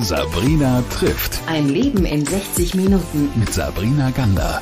Sabrina trifft. Ein Leben in 60 Minuten. Mit Sabrina Gander.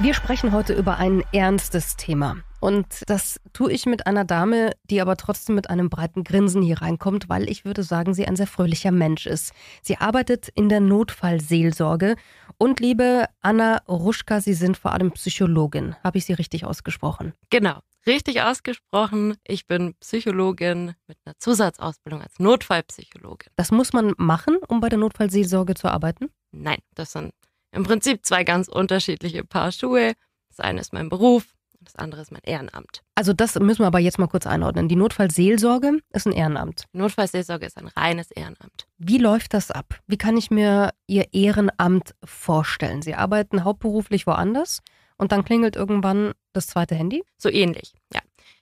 Wir sprechen heute über ein ernstes Thema. Und das tue ich mit einer Dame, die aber trotzdem mit einem breiten Grinsen hier reinkommt, weil ich würde sagen, sie ein sehr fröhlicher Mensch ist. Sie arbeitet in der Notfallseelsorge. Und liebe Anna Ruschka, Sie sind vor allem Psychologin. Habe ich Sie richtig ausgesprochen? Genau richtig ausgesprochen. Ich bin Psychologin mit einer Zusatzausbildung als Notfallpsychologin. Das muss man machen, um bei der Notfallseelsorge zu arbeiten? Nein, das sind im Prinzip zwei ganz unterschiedliche Paar Schuhe. Das eine ist mein Beruf, das andere ist mein Ehrenamt. Also das müssen wir aber jetzt mal kurz einordnen. Die Notfallseelsorge ist ein Ehrenamt. Die Notfallseelsorge ist ein reines Ehrenamt. Wie läuft das ab? Wie kann ich mir Ihr Ehrenamt vorstellen? Sie arbeiten hauptberuflich woanders und dann klingelt irgendwann das zweite Handy? So ähnlich, ja.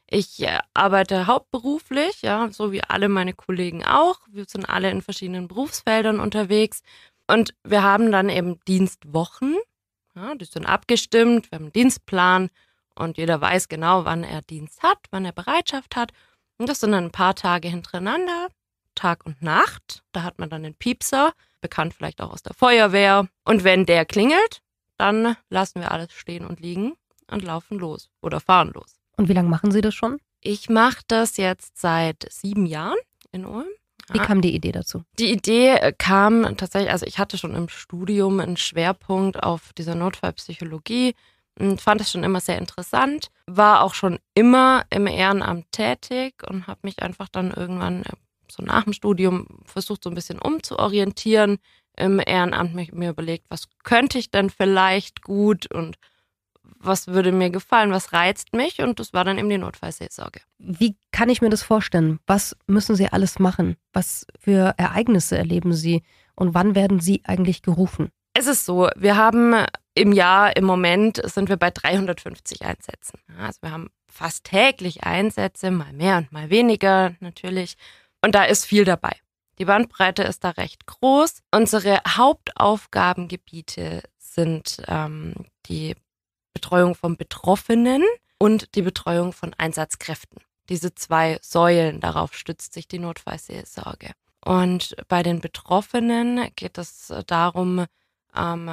Ich äh, arbeite hauptberuflich, ja, so wie alle meine Kollegen auch. Wir sind alle in verschiedenen Berufsfeldern unterwegs. Und wir haben dann eben Dienstwochen. Ja, die sind abgestimmt, wir haben einen Dienstplan und jeder weiß genau, wann er Dienst hat, wann er Bereitschaft hat. Und das sind dann ein paar Tage hintereinander, Tag und Nacht. Da hat man dann den Piepser, bekannt vielleicht auch aus der Feuerwehr. Und wenn der klingelt, dann lassen wir alles stehen und liegen und laufen los oder fahren los. Und wie lange machen Sie das schon? Ich mache das jetzt seit sieben Jahren in Ulm. Wie kam die Idee dazu? Die Idee äh, kam tatsächlich, also ich hatte schon im Studium einen Schwerpunkt auf dieser Notfallpsychologie und fand das schon immer sehr interessant, war auch schon immer im Ehrenamt tätig und habe mich einfach dann irgendwann äh, so nach dem Studium versucht, so ein bisschen umzuorientieren im Ehrenamt mir überlegt, was könnte ich denn vielleicht gut und was würde mir gefallen, was reizt mich und das war dann eben die Notfallseelsorge. Wie kann ich mir das vorstellen? Was müssen Sie alles machen? Was für Ereignisse erleben Sie und wann werden Sie eigentlich gerufen? Es ist so, wir haben im Jahr im Moment sind wir bei 350 Einsätzen. Also wir haben fast täglich Einsätze, mal mehr und mal weniger natürlich und da ist viel dabei. Die Bandbreite ist da recht groß. Unsere Hauptaufgabengebiete sind ähm, die Betreuung von Betroffenen und die Betreuung von Einsatzkräften. Diese zwei Säulen, darauf stützt sich die Notfallseelsorge. Und bei den Betroffenen geht es darum, ähm,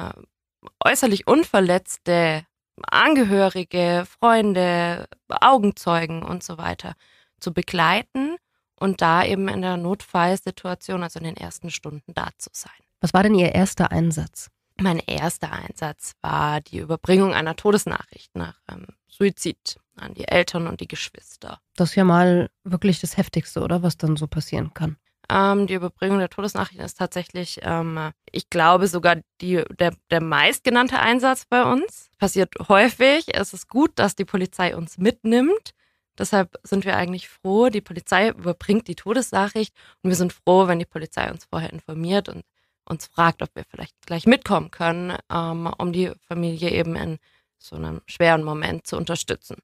äußerlich unverletzte Angehörige, Freunde, Augenzeugen und so weiter zu begleiten und da eben in der Notfallsituation, also in den ersten Stunden da zu sein. Was war denn Ihr erster Einsatz? Mein erster Einsatz war die Überbringung einer Todesnachricht nach ähm, Suizid an die Eltern und die Geschwister. Das ist ja mal wirklich das Heftigste, oder was dann so passieren kann. Ähm, die Überbringung der Todesnachrichten ist tatsächlich, ähm, ich glaube, sogar die, der, der meistgenannte Einsatz bei uns. Passiert häufig. Es ist gut, dass die Polizei uns mitnimmt. Deshalb sind wir eigentlich froh, die Polizei überbringt die Todesnachricht und wir sind froh, wenn die Polizei uns vorher informiert und uns fragt, ob wir vielleicht gleich mitkommen können, ähm, um die Familie eben in so einem schweren Moment zu unterstützen.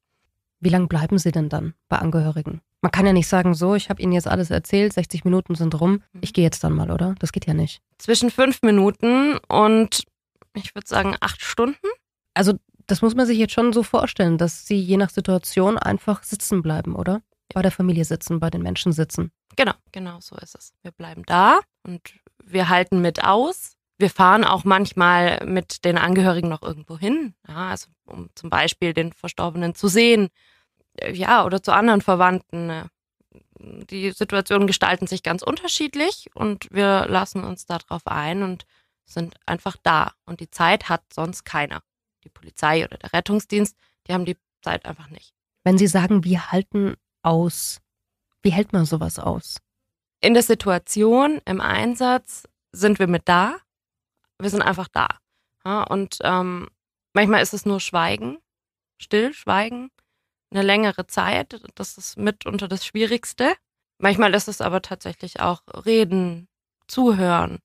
Wie lange bleiben Sie denn dann bei Angehörigen? Man kann ja nicht sagen, so, ich habe Ihnen jetzt alles erzählt, 60 Minuten sind rum, mhm. ich gehe jetzt dann mal, oder? Das geht ja nicht. Zwischen fünf Minuten und ich würde sagen acht Stunden. Also das muss man sich jetzt schon so vorstellen, dass sie je nach Situation einfach sitzen bleiben, oder? Bei der Familie sitzen, bei den Menschen sitzen. Genau, genau, so ist es. Wir bleiben da und wir halten mit aus. Wir fahren auch manchmal mit den Angehörigen noch irgendwo hin, ja, also um zum Beispiel den Verstorbenen zu sehen, äh, ja, oder zu anderen Verwandten. Ne. Die Situationen gestalten sich ganz unterschiedlich und wir lassen uns darauf ein und sind einfach da. Und die Zeit hat sonst keiner die Polizei oder der Rettungsdienst, die haben die Zeit einfach nicht. Wenn Sie sagen, wir halten aus, wie hält man sowas aus? In der Situation, im Einsatz sind wir mit da. Wir sind einfach da. Ja, und ähm, manchmal ist es nur Schweigen, Stillschweigen, eine längere Zeit. Das ist mitunter das Schwierigste. Manchmal ist es aber tatsächlich auch Reden, Zuhören.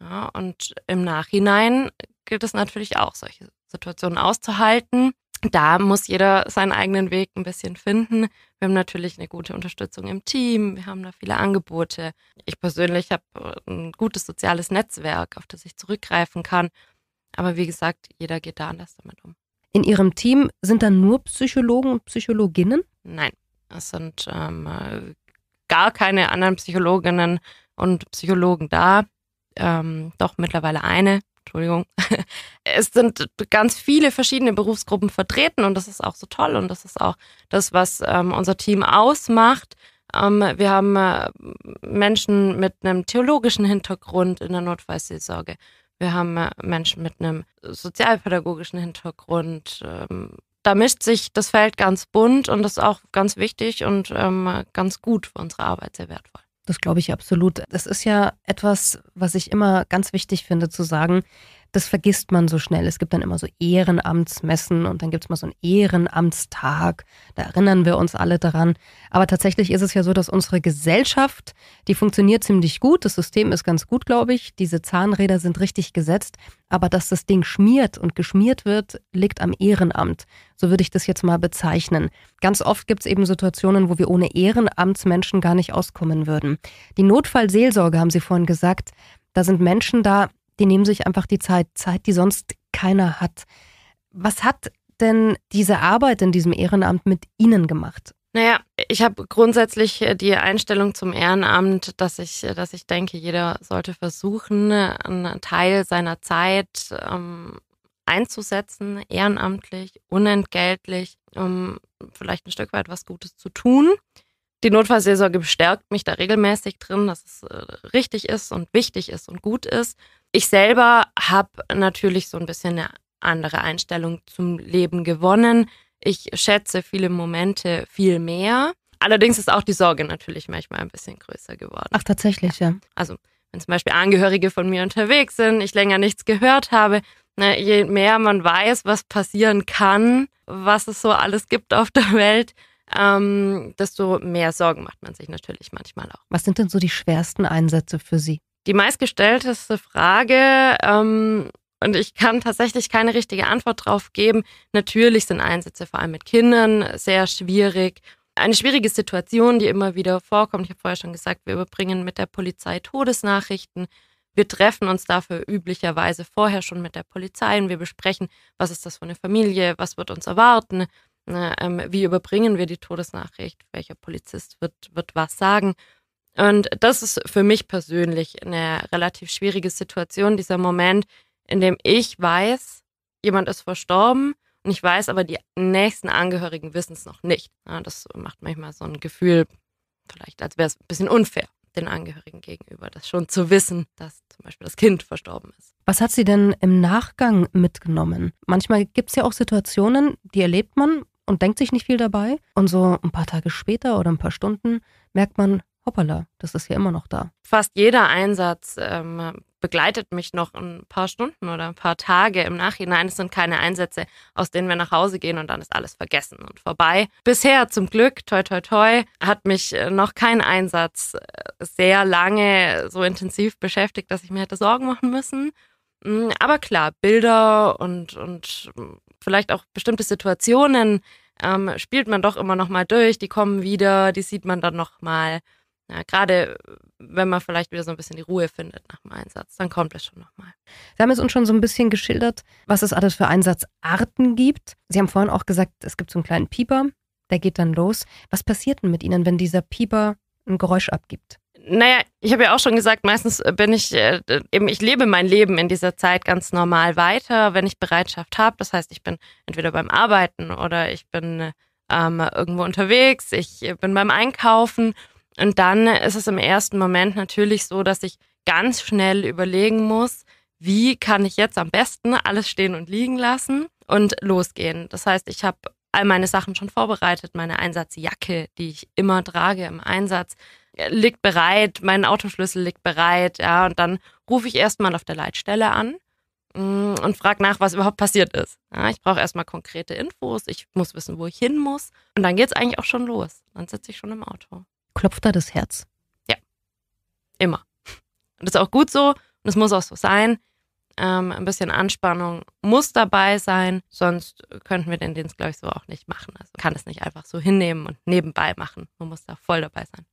Ja, und im Nachhinein gilt es natürlich auch, solche Situationen auszuhalten. Da muss jeder seinen eigenen Weg ein bisschen finden. Wir haben natürlich eine gute Unterstützung im Team, wir haben da viele Angebote. Ich persönlich habe äh, ein gutes soziales Netzwerk, auf das ich zurückgreifen kann. Aber wie gesagt, jeder geht da anders damit um. In Ihrem Team sind dann nur Psychologen und Psychologinnen? Nein, es sind ähm, gar keine anderen Psychologinnen und Psychologen da. Ähm, doch mittlerweile eine, Entschuldigung, es sind ganz viele verschiedene Berufsgruppen vertreten und das ist auch so toll und das ist auch das, was ähm, unser Team ausmacht. Ähm, wir haben äh, Menschen mit einem theologischen Hintergrund in der Notfallseelsorge. Wir haben äh, Menschen mit einem sozialpädagogischen Hintergrund. Ähm, da mischt sich das Feld ganz bunt und das ist auch ganz wichtig und ähm, ganz gut für unsere Arbeit, sehr wertvoll. Das glaube ich absolut. Das ist ja etwas, was ich immer ganz wichtig finde zu sagen das vergisst man so schnell. Es gibt dann immer so Ehrenamtsmessen und dann gibt es mal so einen Ehrenamtstag. Da erinnern wir uns alle daran. Aber tatsächlich ist es ja so, dass unsere Gesellschaft, die funktioniert ziemlich gut. Das System ist ganz gut, glaube ich. Diese Zahnräder sind richtig gesetzt. Aber dass das Ding schmiert und geschmiert wird, liegt am Ehrenamt. So würde ich das jetzt mal bezeichnen. Ganz oft gibt es eben Situationen, wo wir ohne Ehrenamtsmenschen gar nicht auskommen würden. Die Notfallseelsorge, haben Sie vorhin gesagt, da sind Menschen da, die nehmen sich einfach die Zeit, Zeit, die sonst keiner hat. Was hat denn diese Arbeit in diesem Ehrenamt mit Ihnen gemacht? Naja, ich habe grundsätzlich äh, die Einstellung zum Ehrenamt, dass ich, äh, dass ich denke, jeder sollte versuchen, einen Teil seiner Zeit ähm, einzusetzen, ehrenamtlich, unentgeltlich, um vielleicht ein Stück weit was Gutes zu tun. Die Notfallseelsorge bestärkt mich da regelmäßig drin, dass es äh, richtig ist und wichtig ist und gut ist. Ich selber habe natürlich so ein bisschen eine andere Einstellung zum Leben gewonnen. Ich schätze viele Momente viel mehr. Allerdings ist auch die Sorge natürlich manchmal ein bisschen größer geworden. Ach, tatsächlich, ja. Also, wenn zum Beispiel Angehörige von mir unterwegs sind, ich länger nichts gehört habe, ne, je mehr man weiß, was passieren kann, was es so alles gibt auf der Welt, ähm, desto mehr Sorgen macht man sich natürlich manchmal auch. Was sind denn so die schwersten Einsätze für Sie? die meistgestellteste Frage. Ähm, und ich kann tatsächlich keine richtige Antwort drauf geben. Natürlich sind Einsätze vor allem mit Kindern sehr schwierig. Eine schwierige Situation, die immer wieder vorkommt. Ich habe vorher schon gesagt, wir überbringen mit der Polizei Todesnachrichten. Wir treffen uns dafür üblicherweise vorher schon mit der Polizei und wir besprechen, was ist das für eine Familie, was wird uns erwarten, ne, ähm, wie überbringen wir die Todesnachricht, welcher Polizist wird, wird was sagen. Und das ist für mich persönlich eine relativ schwierige Situation, dieser Moment, in dem ich weiß, jemand ist verstorben und ich weiß aber, die nächsten Angehörigen wissen es noch nicht. Ja, das macht manchmal so ein Gefühl, vielleicht als wäre es ein bisschen unfair den Angehörigen gegenüber, das schon zu wissen, dass zum Beispiel das Kind verstorben ist. Was hat sie denn im Nachgang mitgenommen? Manchmal gibt es ja auch Situationen, die erlebt man und denkt sich nicht viel dabei. Und so ein paar Tage später oder ein paar Stunden merkt man, hoppala, das ist ja immer noch da. Fast jeder Einsatz ähm, begleitet mich noch ein paar Stunden oder ein paar Tage im Nachhinein. Es sind keine Einsätze, aus denen wir nach Hause gehen und dann ist alles vergessen und vorbei. Bisher zum Glück, toi toi toi, hat mich äh, noch kein Einsatz äh, sehr lange so intensiv beschäftigt, dass ich mir hätte Sorgen machen müssen. Mm, aber klar, Bilder und, und mm, vielleicht auch bestimmte Situationen ähm, spielt man doch immer noch mal durch. Die kommen wieder, die sieht man dann noch mal. Ja, Gerade wenn man vielleicht wieder so ein bisschen die Ruhe findet nach dem Einsatz, dann kommt das schon nochmal. Sie haben es uns schon so ein bisschen geschildert, was es alles für Einsatzarten gibt. Sie haben vorhin auch gesagt, es gibt so einen kleinen Pieper, der geht dann los. Was passiert denn mit Ihnen, wenn dieser Pieper ein Geräusch abgibt? Naja, ich habe ja auch schon gesagt, meistens bin ich äh, eben, ich lebe mein Leben in dieser Zeit ganz normal weiter, wenn ich Bereitschaft habe. Das heißt, ich bin entweder beim Arbeiten oder ich bin ähm, irgendwo unterwegs, ich äh, bin beim Einkaufen und dann ist es im ersten Moment natürlich so, dass ich ganz schnell überlegen muss, wie kann ich jetzt am besten alles stehen und liegen lassen und losgehen. Das heißt, ich habe all meine Sachen schon vorbereitet, meine Einsatzjacke, die ich immer trage im Einsatz, äh, liegt bereit, mein Autoschlüssel liegt bereit, ja, und dann rufe ich erstmal auf der Leitstelle an mm, und frage nach, was überhaupt passiert ist. Ja, ich brauche erstmal konkrete Infos, ich muss wissen, wo ich hin muss und dann geht es eigentlich auch schon los. Dann sitze ich schon im Auto klopft da das Herz. Ja, immer. Und das ist auch gut so und es muss auch so sein. Ähm, ein bisschen Anspannung muss dabei sein, sonst könnten wir den Dienst, glaube ich, so auch nicht machen. Also kann es nicht einfach so hinnehmen und nebenbei machen. Man muss da voll dabei sein.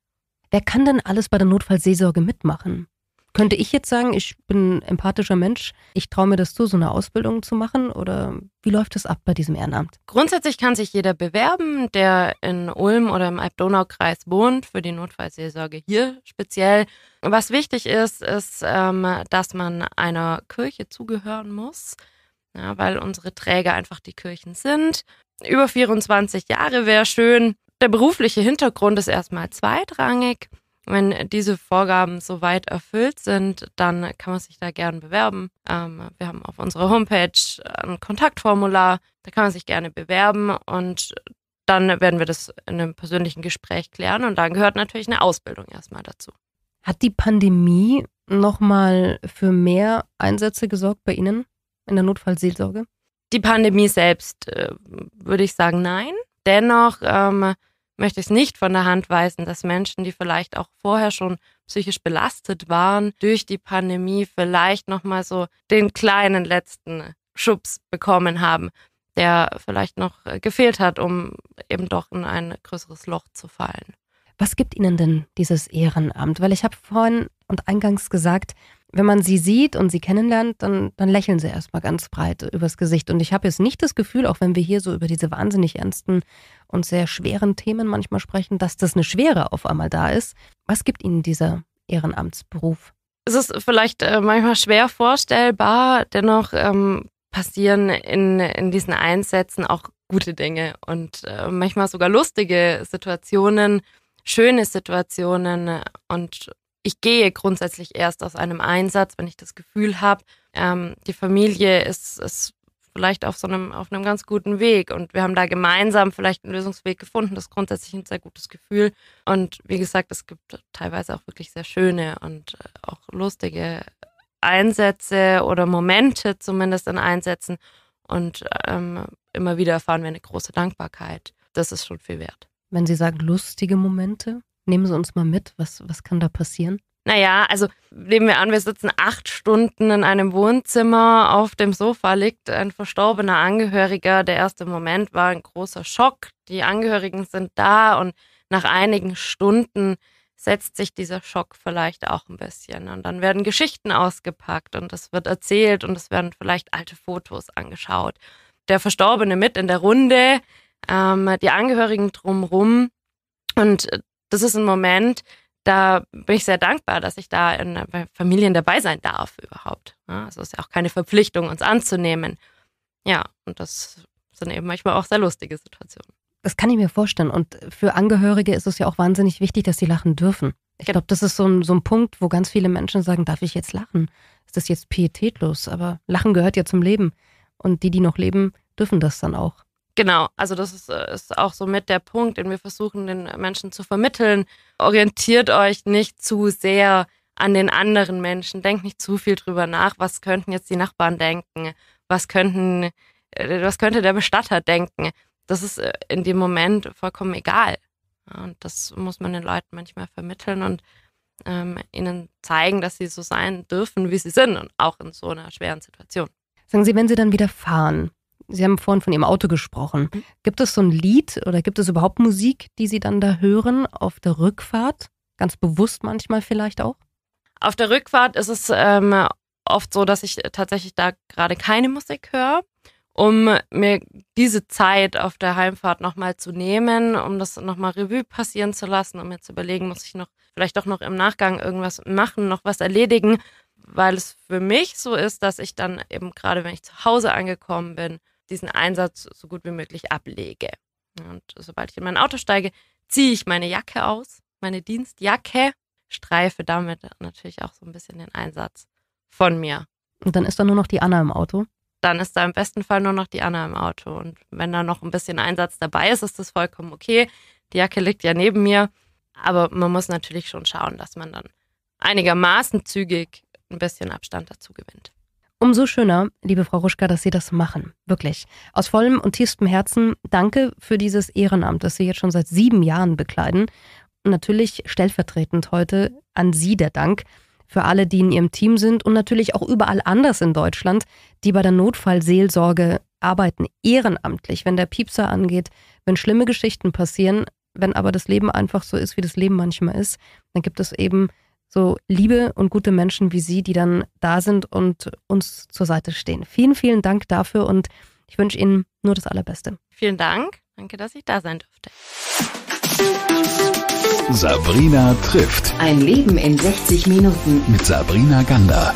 Wer kann denn alles bei der Notfallseelsorge mitmachen? Könnte ich jetzt sagen, ich bin ein empathischer Mensch, ich traue mir das zu, so eine Ausbildung zu machen? Oder wie läuft das ab bei diesem Ehrenamt? Grundsätzlich kann sich jeder bewerben, der in Ulm oder im alb donau wohnt, für die Notfallseelsorge hier speziell. Was wichtig ist, ist, ähm, dass man einer Kirche zugehören muss, weil unsere Träger einfach die Kirchen sind. Über 24 Jahre wäre schön. Der berufliche Hintergrund ist erstmal zweitrangig. Wenn diese Vorgaben soweit erfüllt sind, dann kann man sich da gerne bewerben. Ähm, wir haben auf unserer Homepage ein Kontaktformular, da kann man sich gerne bewerben und dann werden wir das in einem persönlichen Gespräch klären und dann gehört natürlich eine Ausbildung erstmal dazu. Hat die Pandemie nochmal für mehr Einsätze gesorgt bei Ihnen in der Notfallseelsorge? Die Pandemie selbst äh, würde ich sagen, nein. Dennoch ähm, möchte ich es nicht von der Hand weisen, dass Menschen, die vielleicht auch vorher schon psychisch belastet waren durch die Pandemie, vielleicht nochmal so den kleinen letzten Schubs bekommen haben, der vielleicht noch äh, gefehlt hat, um eben doch in ein größeres Loch zu fallen. Was gibt Ihnen denn dieses Ehrenamt? Weil ich habe vorhin und eingangs gesagt, wenn man sie sieht und sie kennenlernt, dann, dann lächeln sie erstmal ganz breit übers Gesicht. Und ich habe jetzt nicht das Gefühl, auch wenn wir hier so über diese wahnsinnig ernsten und sehr schweren Themen manchmal sprechen, dass das eine Schwere auf einmal da ist. Was gibt Ihnen dieser Ehrenamtsberuf? Es ist vielleicht äh, manchmal schwer vorstellbar, dennoch ähm, passieren in, in diesen Einsätzen auch gute Dinge und äh, manchmal sogar lustige Situationen, schöne Situationen und ich gehe grundsätzlich erst aus einem Einsatz, wenn ich das Gefühl habe, ähm, die Familie ist, ist vielleicht auf so einem, auf einem ganz guten Weg und wir haben da gemeinsam vielleicht einen Lösungsweg gefunden. Das ist grundsätzlich ein sehr gutes Gefühl. Und wie gesagt, es gibt teilweise auch wirklich sehr schöne und äh, auch lustige Einsätze oder Momente zumindest in Einsätzen. Und ähm, immer wieder erfahren wir eine große Dankbarkeit. Das ist schon viel wert. Wenn Sie sagen lustige Momente, Nehmen Sie uns mal mit, was, was kann da passieren? Naja, also nehmen wir an, wir sitzen acht Stunden in einem Wohnzimmer, auf dem Sofa liegt ein verstorbener Angehöriger. Der erste Moment war ein großer Schock. Die Angehörigen sind da und nach einigen Stunden setzt sich dieser Schock vielleicht auch ein bisschen. Und dann werden Geschichten ausgepackt und es wird erzählt und es werden vielleicht alte Fotos angeschaut. Der Verstorbene mit in der Runde, ähm, die Angehörigen drumrum. Und das ist ein Moment, da bin ich sehr dankbar, dass ich da in, bei Familien dabei sein darf überhaupt. Also es ist ja auch keine Verpflichtung, uns anzunehmen. Ja, und das sind eben manchmal auch sehr lustige Situationen. Das kann ich mir vorstellen. Und für Angehörige ist es ja auch wahnsinnig wichtig, dass sie lachen dürfen. Ich genau. glaube, das ist so ein, so ein Punkt, wo ganz viele Menschen sagen, darf ich jetzt lachen? Ist das jetzt pietätlos? Aber Lachen gehört ja zum Leben. Und die, die noch leben, dürfen das dann auch. Genau, also das ist, äh, ist auch so mit der Punkt, den wir versuchen, den Menschen zu vermitteln. Orientiert euch nicht zu sehr an den anderen Menschen. Denkt nicht zu viel drüber nach, was könnten jetzt die Nachbarn denken, was könnten, äh, was könnte der Bestatter denken. Das ist äh, in dem Moment vollkommen egal. Und das muss man den Leuten manchmal vermitteln und ähm, ihnen zeigen, dass sie so sein dürfen, wie sie sind und auch in so einer schweren Situation. Sagen Sie, wenn Sie dann wieder fahren, Sie haben vorhin von Ihrem Auto gesprochen. Mhm. Gibt es so ein Lied oder gibt es überhaupt Musik, die Sie dann da hören auf der Rückfahrt? Ganz bewusst manchmal vielleicht auch? Auf der Rückfahrt ist es ähm, oft so, dass ich tatsächlich da gerade keine Musik höre, um mir diese Zeit auf der Heimfahrt nochmal zu nehmen, um das nochmal Revue passieren zu lassen, um mir zu überlegen, muss ich noch vielleicht doch noch im Nachgang irgendwas machen, noch was erledigen, weil es für mich so ist, dass ich dann eben gerade, wenn ich zu Hause angekommen bin, diesen Einsatz so gut wie möglich ablege. Und sobald ich in mein Auto steige, ziehe ich meine Jacke aus, meine Dienstjacke, streife damit natürlich auch so ein bisschen den Einsatz von mir. Und dann ist da nur noch die Anna im Auto? Dann ist da im besten Fall nur noch die Anna im Auto. Und wenn da noch ein bisschen Einsatz dabei ist, ist das vollkommen okay. Die Jacke liegt ja neben mir. Aber man muss natürlich schon schauen, dass man dann einigermaßen zügig ein bisschen Abstand dazu gewinnt. Umso schöner, liebe Frau Ruschka, dass Sie das machen. Wirklich. Aus vollem und tiefstem Herzen danke für dieses Ehrenamt, das Sie jetzt schon seit sieben Jahren bekleiden. Und natürlich stellvertretend heute an Sie der Dank für alle, die in Ihrem Team sind und natürlich auch überall anders in Deutschland, die bei der Notfallseelsorge arbeiten, ehrenamtlich, wenn der Piepser angeht, wenn schlimme Geschichten passieren, wenn aber das Leben einfach so ist, wie das Leben manchmal ist, dann gibt es eben so liebe und gute Menschen wie Sie, die dann da sind und uns zur Seite stehen. Vielen, vielen Dank dafür und ich wünsche Ihnen nur das Allerbeste. Vielen Dank. Danke, dass ich da sein durfte. Sabrina trifft. Ein Leben in 60 Minuten. Mit Sabrina Gander.